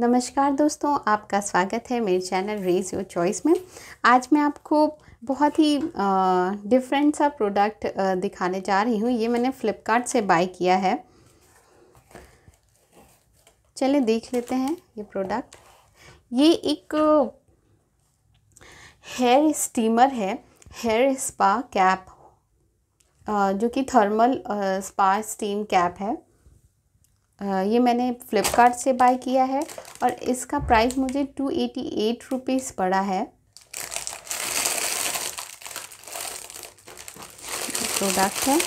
नमस्कार दोस्तों आपका स्वागत है मेरे चैनल रेज योर चॉइस में आज मैं आपको बहुत ही डिफरेंट सा प्रोडक्ट दिखाने जा रही हूँ ये मैंने फ़्लिपकार्ट से बाय किया है चलिए देख लेते हैं ये प्रोडक्ट ये एक हेयर स्टीमर है हेयर स्पा कैप जो कि थर्मल स्पा स्टीम कैप है ये मैंने फ़्लिपकार्ट से बाय किया है और इसका प्राइस मुझे टू एटी एट रुपीज़ पड़ा है प्रोडक्ट है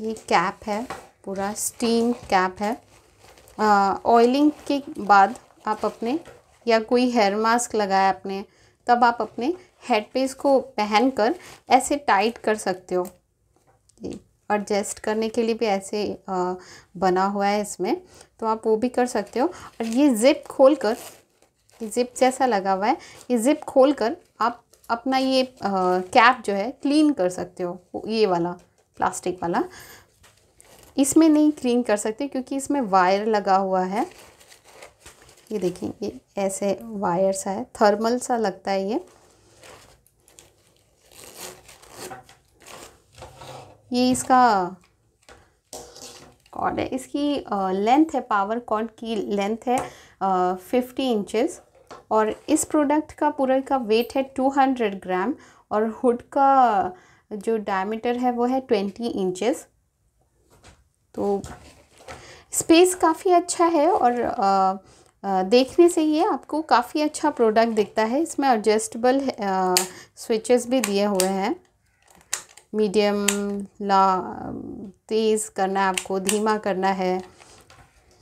ये कैप है पूरा स्टीम कैप है ऑयलिंग के बाद आप अपने या कोई हेयर मास्क लगाया आपने तब आप अपने हेड पे इसको पहन कर ऐसे टाइट कर सकते हो जी एडजस्ट करने के लिए भी ऐसे आ, बना हुआ है इसमें तो आप वो भी कर सकते हो और ये ज़िप खोल कर ज़िप जैसा लगा हुआ है ये ज़िप खोल कर आप अपना ये कैप जो है क्लीन कर सकते हो ये वाला प्लास्टिक वाला इसमें नहीं क्लीन कर सकते क्योंकि इसमें वायर लगा हुआ है ये देखें ये ऐसे वायर सा है थर्मल सा लगता है ये ये इसका कॉर्ड है इसकी लेंथ है पावर कॉर्ड की लेंथ है फिफ्टी इंचेस और इस प्रोडक्ट का पूरा का वेट है टू हंड्रेड ग्राम और हुड का जो डायमीटर है वो है ट्वेंटी इंचेस तो स्पेस काफ़ी अच्छा है और आ, आ, देखने से ये आपको काफ़ी अच्छा प्रोडक्ट दिखता है इसमें एडजस्टेबल स्विचेस भी दिए हुए हैं मीडियम ला तेज़ करना है आपको धीमा करना है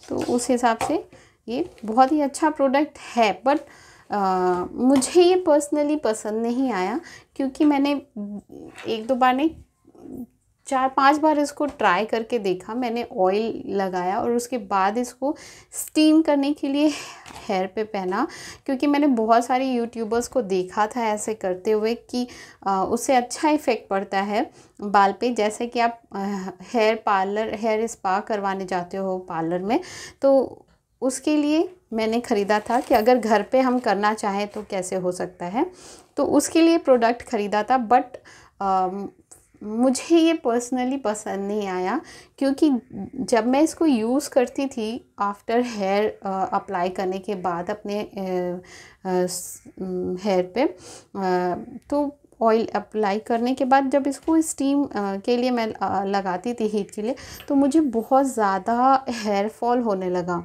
तो उस हिसाब से ये बहुत ही अच्छा प्रोडक्ट है बट मुझे ये पर्सनली पसंद नहीं आया क्योंकि मैंने एक दो बार नहीं चार पांच बार इसको ट्राई करके देखा मैंने ऑयल लगाया और उसके बाद इसको स्टीम करने के लिए हेयर पे पहना क्योंकि मैंने बहुत सारे यूट्यूबर्स को देखा था ऐसे करते हुए कि उससे अच्छा इफ़ेक्ट पड़ता है बाल पे जैसे कि आप हेयर पार्लर हेयर स्पा करवाने जाते हो पार्लर में तो उसके लिए मैंने ख़रीदा था कि अगर घर पे हम करना चाहें तो कैसे हो सकता है तो उसके लिए प्रोडक्ट ख़रीदा था बट मुझे ये पर्सनली पसंद नहीं आया क्योंकि जब मैं इसको यूज़ करती थी आफ्टर हेयर अप्लाई करने के बाद अपने हेयर पे आ, तो ऑयल अप्लाई करने के बाद जब इसको स्टीम के लिए मैं लगाती थी हीट के लिए तो मुझे बहुत ज़्यादा हेयर फॉल होने लगा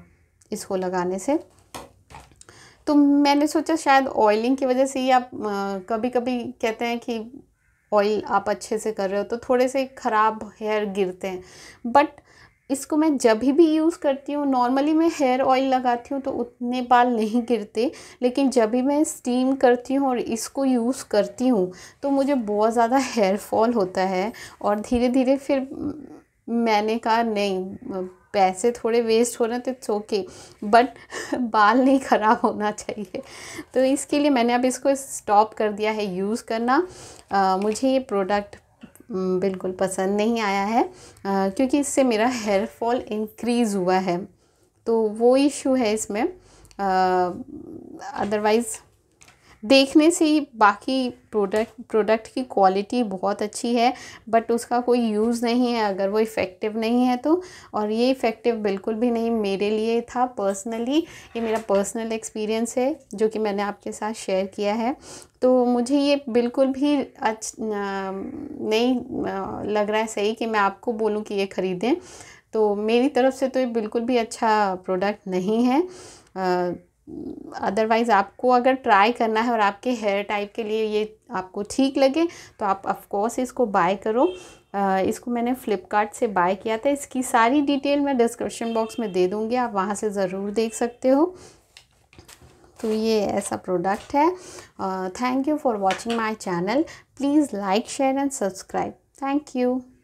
इसको लगाने से तो मैंने सोचा शायद ऑयलिंग की वजह से ही आप कभी कभी कहते हैं कि ऑयल आप अच्छे से कर रहे हो तो थोड़े से ख़राब हेयर गिरते हैं बट इसको मैं जब भी यूज़ करती हूँ नॉर्मली मैं हेयर ऑयल लगाती हूँ तो उतने बाल नहीं गिरते लेकिन जब भी मैं स्टीम करती हूँ और इसको यूज़ करती हूँ तो मुझे बहुत ज़्यादा हेयर फॉल होता है और धीरे धीरे फिर मैंने कहा नहीं पैसे थोड़े वेस्ट हो रहे हैं तो इट्स ओके बट बाल नहीं ख़राब होना चाहिए तो इसके लिए मैंने अब इसको स्टॉप कर दिया है यूज़ करना आ, मुझे ये प्रोडक्ट बिल्कुल पसंद नहीं आया है आ, क्योंकि इससे मेरा हेयर फॉल इंक्रीज़ हुआ है तो वो इशू है इसमें अदरवाइज़ देखने से ही बाकी प्रोडक्ट प्रोडक्ट की क्वालिटी बहुत अच्छी है बट उसका कोई यूज़ नहीं है अगर वो इफ़ेक्टिव नहीं है तो और ये इफ़ेक्टिव बिल्कुल भी नहीं मेरे लिए था पर्सनली ये मेरा पर्सनल एक्सपीरियंस है जो कि मैंने आपके साथ शेयर किया है तो मुझे ये बिल्कुल भी अच नहीं लग रहा है सही कि मैं आपको बोलूँ कि ये ख़रीदें तो मेरी तरफ से तो ये बिल्कुल भी अच्छा प्रोडक्ट नहीं है अदरवाइज़ आपको अगर ट्राई करना है और आपके हेयर टाइप के लिए ये आपको ठीक लगे तो आप ऑफकोर्स इसको बाय करो इसको मैंने फ़्लिपकार्ट से बाय किया था इसकी सारी डिटेल मैं डिस्क्रिप्शन बॉक्स में दे दूँगी आप वहाँ से ज़रूर देख सकते हो तो ये ऐसा प्रोडक्ट है thank you for watching my channel please like share and subscribe thank you